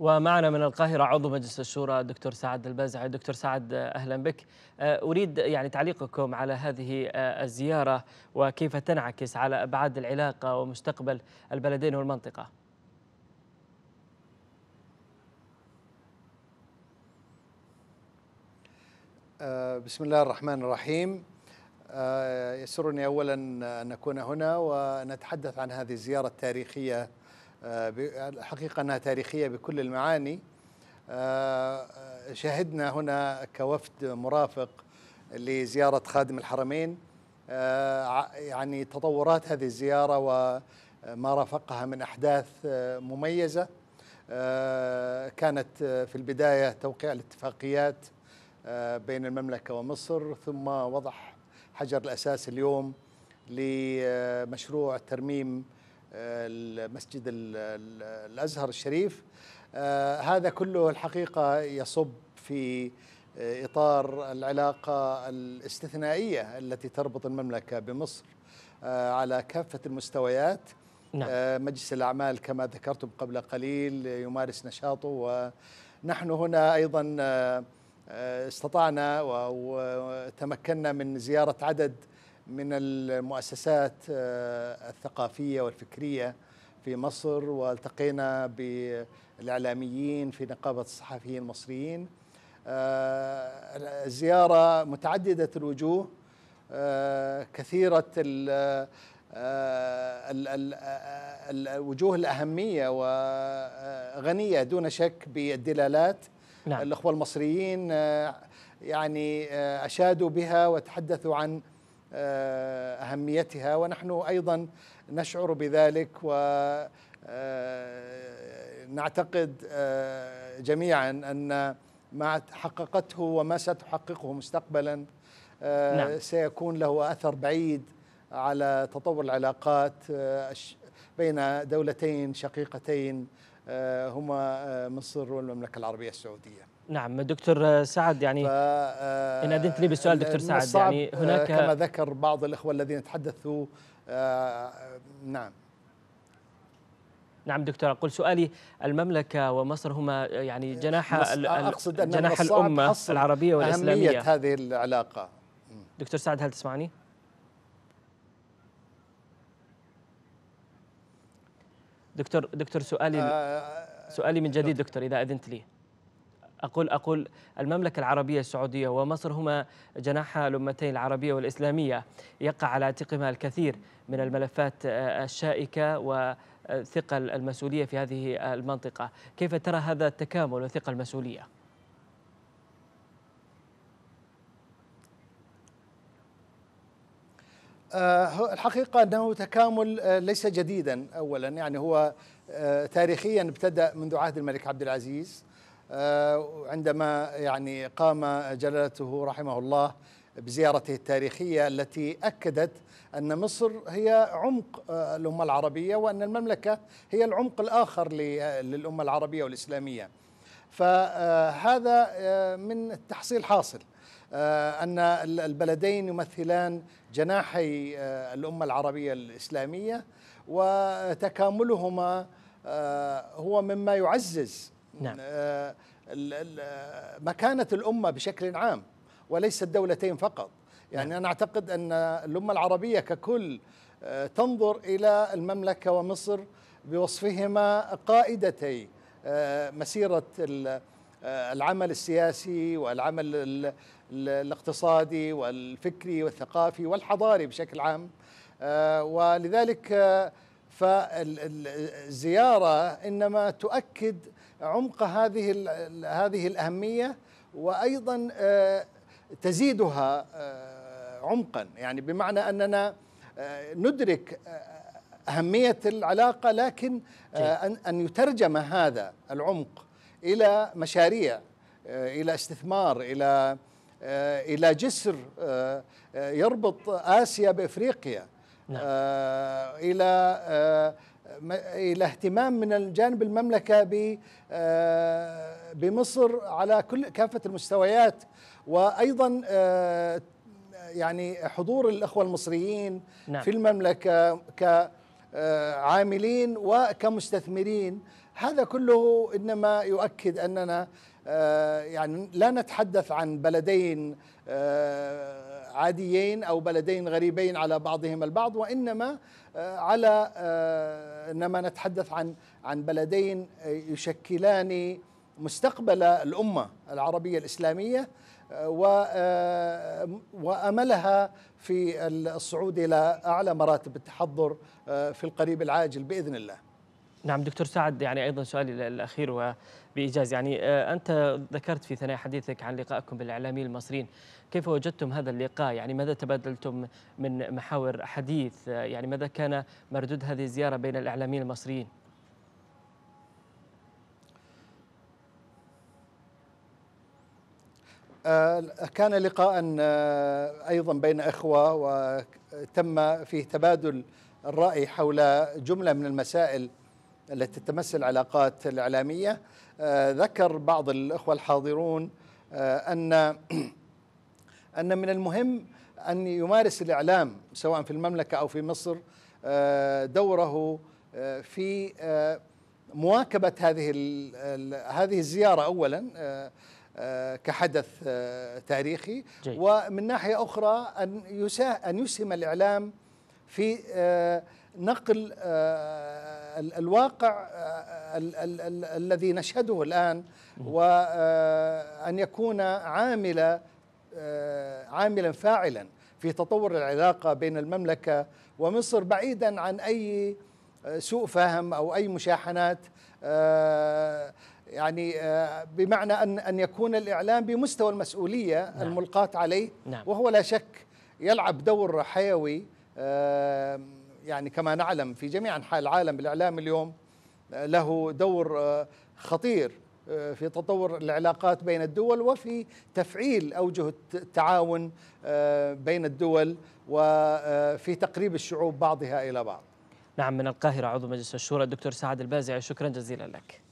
ومعنا من القاهرة عضو مجلس الشورى الدكتور سعد البازعي دكتور سعد أهلا بك آه، أريد يعني تعليقكم على هذه آه، الزيارة وكيف تنعكس على أبعاد العلاقة ومستقبل البلدين والمنطقة آه، بسم الله الرحمن الرحيم يسرني أولا أن أكون هنا ونتحدث عن هذه الزيارة التاريخية الحقيقة آه، أنها تاريخية بكل المعاني آه، آه، شهدنا هنا كوفد مرافق لزيارة خادم الحرمين يعني تطورات هذه الزيارة وما رافقها من أحداث مميزة كانت في البداية توقيع الاتفاقيات بين المملكة ومصر ثم وضع حجر الأساس اليوم لمشروع ترميم المسجد الازهر الشريف آه، هذا كله الحقيقه يصب في اطار العلاقه الاستثنائيه التي تربط المملكه بمصر آه، على كافه المستويات نعم. آه، مجلس الاعمال كما ذكرتم قبل قليل يمارس نشاطه ونحن هنا ايضا استطعنا وتمكنا من زياره عدد من المؤسسات آه، الثقافية والفكرية في مصر والتقينا بالإعلاميين في نقابة الصحفيين المصريين آه، زيارة متعددة الوجوه آه، كثيرة الوجوه الأهمية وغنية دون شك بالدلالات نعم. الأخوة المصريين يعني أشادوا بها وتحدثوا عن آه، أهميتها ونحن أيضا نشعر بذلك ونعتقد آه، آه، جميعا أن ما حققته وما ستحققه مستقبلا نعم. سيكون له أثر بعيد على تطور العلاقات بين دولتين شقيقتين هما مصر والمملكة العربية السعودية نعم دكتور سعد يعني ف... آه، ان اذنت لي بالسؤال دكتور سعد يعني آه، هناك كما ذكر بعض الاخوه الذين تحدثوا آه، نعم نعم دكتور أقول سؤالي المملكة ومصر هما يعني جناح أقصد أن جناح الأمة العربية والإسلامية أهمية هذه العلاقة دكتور سعد هل تسمعني؟ دكتور دكتور سؤالي آه سؤالي من جديد دكتور إذا أذنت لي أقول أقول المملكة العربية السعودية ومصر هما جناحا الأمتين العربية والإسلامية يقع على عاتقهما الكثير من الملفات آه، الشائكة وثقل المسؤولية في هذه المنطقة كيف ترى هذا التكامل وثقل المسؤولية؟ آه، الحقيقة أنه تكامل آه، ليس جديدا أولا يعني هو تاريخيا ابتدأ منذ عهد الملك عبد العزيز آه، عندما يعني قام جلالته رحمه الله بزيارته التاريخية التي أكدت أن مصر هي عمق آه، الأمة العربية وأن المملكة هي العمق الآخر للأمة العربية والإسلامية فهذا آه، من التحصيل حاصل أن البلدين يمثلان جناحي الأمة العربية الإسلامية وتكاملهما هو مما يعزز نعم. آه، مكانة الأمة بشكل عام وليس الدولتين فقط يعني نعم. أنا أعتقد أن الأمة العربية ككل آه، تنظر إلى المملكة ومصر بوصفهما قائدتي آه، مسيرة العمل السياسي والعمل الاقتصادي والفكري والثقافي والحضاري بشكل عام ولذلك فالزيارة إنما تؤكد عمق هذه هذه الأهمية وأيضا آه، تزيدها آه، عمقا يعني بمعنى أننا آه، ندرك أهمية العلاقة لكن أن يترجم هذا العمق إلى مشاريع إلى استثمار إلى إلى جسر يربط آسيا بإفريقيا نعم. آه، الى آه، الى اهتمام من الجانب المملكه آه، بمصر على كل كافه المستويات وايضا يعني حضور الاخوه المصريين نعم. في المملكه كعاملين وكمستثمرين هذا كله انما يؤكد اننا آه، يعني لا نتحدث عن بلدين آه، عاديين او بلدين غريبين على بعضهم البعض وانما آه، على انما نتحدث عن عن بلدين يشكلان مستقبل الامه العربيه الاسلاميه واملها في الصعود الى اعلى مراتب التحضر في القريب العاجل باذن الله نعم دكتور سعد يعني ايضا سؤالي الاخير وبايجاز يعني آه، انت ذكرت في ثنايا حديثك عن لقائكم بالاعلاميين المصريين كيف وجدتم هذا اللقاء يعني ماذا تبادلتم من محاور حديث آه، يعني ماذا كان مردود هذه الزياره بين الاعلاميين المصريين آه، كان لقاء ايضا بين اخوه وتم فيه تبادل الراي حول جمله من المسائل التي تمس العلاقات الإعلامية آه، ذكر بعض الإخوة الحاضرون آه، أن أن من المهم أن يمارس الإعلام سواء في المملكة أو في مصر آه، دوره في مواكبة هذه هذه الزيارة أولا كحدث تاريخي جيد. ومن ناحية أخرى أن أن يسهم الإعلام في نقل الواقع آه، الذي نشهده الآن وأن آه، يكون عاملا آه، عاملا فاعلا في تطور العلاقة بين المملكة ومصر بعيدا عن أي سوء فهم أو أي مشاحنات يعني بمعنى أن أن يكون الإعلام بمستوى المسؤولية نعم. الملقاة عليه نعم. وهو لا شك يلعب دور حيوي يعني كما نعلم في جميع أنحاء العالم الإعلام اليوم آه، له دور آه، خطير آه، في تطور العلاقات بين الدول وفي تفعيل اوجه التعاون بين الدول وفي تقريب الشعوب بعضها الى بعض. نعم من القاهره عضو مجلس الشورى الدكتور سعد البازعي شكرا جزيلا لك.